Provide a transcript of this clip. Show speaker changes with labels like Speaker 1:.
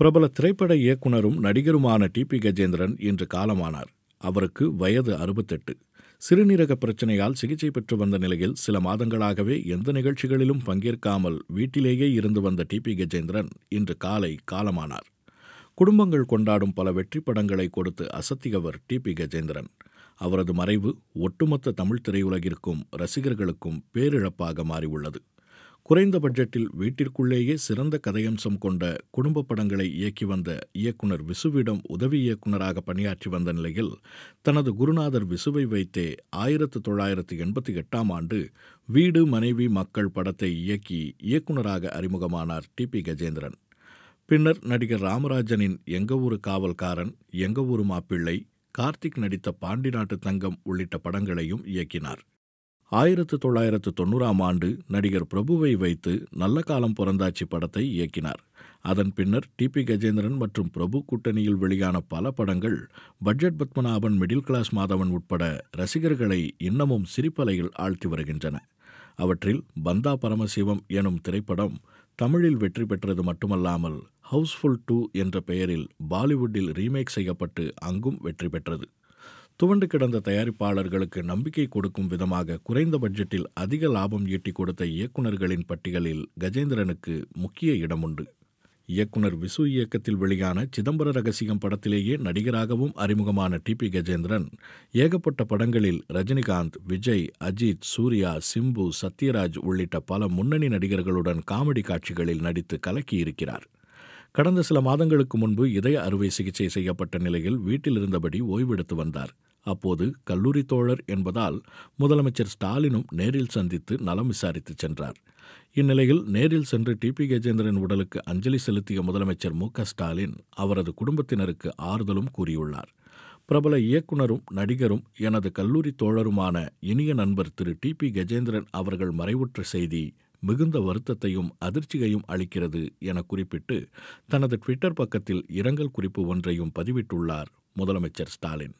Speaker 1: பிரபல திரைப்பட இயக்குனரும் நடிகருமான டி பி கஜேந்திரன் இன்று காலமானார் அவருக்கு வயது அறுபத்தெட்டு சிறுநீரக பிரச்சனையால் சிகிச்சை பெற்று வந்த நிலையில் சில மாதங்களாகவே எந்த நிகழ்ச்சிகளிலும் பங்கேற்காமல் வீட்டிலேயே இருந்து வந்த டி பி கஜேந்திரன் இன்று காலை காலமானார் குடும்பங்கள் கொண்டாடும் பல வெற்றி படங்களை கொடுத்து அசத்தியவர் டி பி கஜேந்திரன் அவரது மறைவு ஒட்டுமொத்த தமிழ் திரையுலகிற்கும் ரசிகர்களுக்கும் பேரிழப்பாக மாறியுள்ளது குறைந்த பட்ஜெட்டில் வீட்டிற்குள்ளேயே சிறந்த கதையம்சம் கொண்ட குடும்ப படங்களை இயக்கி வந்த இயக்குனர் விசுவிடம் உதவி இயக்குநராக பணியாற்றி வந்த நிலையில் தனது குருநாதர் விசுவை வைத்தே ஆயிரத்து தொள்ளாயிரத்து எண்பத்தி எட்டாம் ஆண்டு வீடு மனைவி மக்கள் படத்தை இயக்கி இயக்குநராக அறிமுகமானார் டி பி கஜேந்திரன் பின்னர் நடிகர் ராமராஜனின் எங்க ஊரு காவல்காரன் எங்க ஊரு மாப்பிள்ளை கார்த்திக் நடித்த பாண்டி நாட்டு தங்கம் உள்ளிட்ட படங்களையும் இயக்கினார் ஆயிரத்து தொள்ளாயிரத்து தொண்ணூறாம் ஆண்டு நடிகர் பிரபுவை வைத்து நல்ல காலம் பிறந்தாச்சி படத்தை இயக்கினார் அதன் பின்னர் டி பி கஜேந்திரன் மற்றும் பிரபு கூட்டணியில் வெளியான பல படங்கள் budget Padmanabhan middle class Madhavan உட்பட ரசிகர்களை இன்னமும் சிரிப்பலையில் ஆழ்த்தி வருகின்றன அவற்றில் பந்தா பரமசிவம் எனும் திரைப்படம் தமிழில் வெற்றி பெற்றது மட்டுமல்லாமல் ஹவுஸ்ஃபுல் டூ என்ற பெயரில் பாலிவுட்டில் ரீமேக் செய்யப்பட்டு அங்கும் வெற்றி பெற்றது துவண்டு கிடந்த தயாரிப்பாளர்களுக்கு நம்பிக்கை கொடுக்கும் விதமாக குறைந்த பட்ஜெட்டில் அதிக லாபம் ஈட்டிக் கொடுத்த இயக்குநர்களின் பட்டியலில் கஜேந்திரனுக்கு முக்கிய இடம் உண்டு இயக்குனர் விசு இயக்கத்தில் வெளியான சிதம்பர ரகசியம் படத்திலேயே நடிகராகவும் அறிமுகமான டி பி கஜேந்திரன் ஏகப்பட்ட படங்களில் ரஜினிகாந்த் விஜய் அஜித் சூர்யா சிம்பு சத்யராஜ் உள்ளிட்ட பல முன்னணி நடிகர்களுடன் காமெடி காட்சிகளில் நடித்து கலக்கியிருக்கிறார் கடந்த சில மாதங்களுக்கு முன்பு இதய அறுவை சிகிச்சை செய்யப்பட்ட நிலையில் வீட்டில் இருந்தபடி ஓய்வெடுத்து வந்தார் அப்போது கல்லூரி தோழர் என்பதால் முதலமைச்சர் ஸ்டாலினும் நேரில் சந்தித்து நலம் விசாரித்து சென்றார் இந்நிலையில் நேரில் சென்று டி பி கஜேந்திரன் உடலுக்கு அஞ்சலி செலுத்திய முதலமைச்சர் மு ஸ்டாலின் அவரது குடும்பத்தினருக்கு ஆறுதலும் கூறியுள்ளார் பிரபல இயக்குனரும் நடிகரும் எனது கல்லூரி தோழருமான இனிய நண்பர் திரு டி பி கஜேந்திரன் அவர்கள் மறைவுற்ற செய்தி மிகுந்த வருத்தத்தையும் அதிர்ச்சியையும் அளிக்கிறது என குறிப்பிட்டு தனது ட்விட்டர் பக்கத்தில் இரங்கல் குறிப்பு ஒன்றையும் பதிவிட்டுள்ளார் முதலமைச்சர் ஸ்டாலின்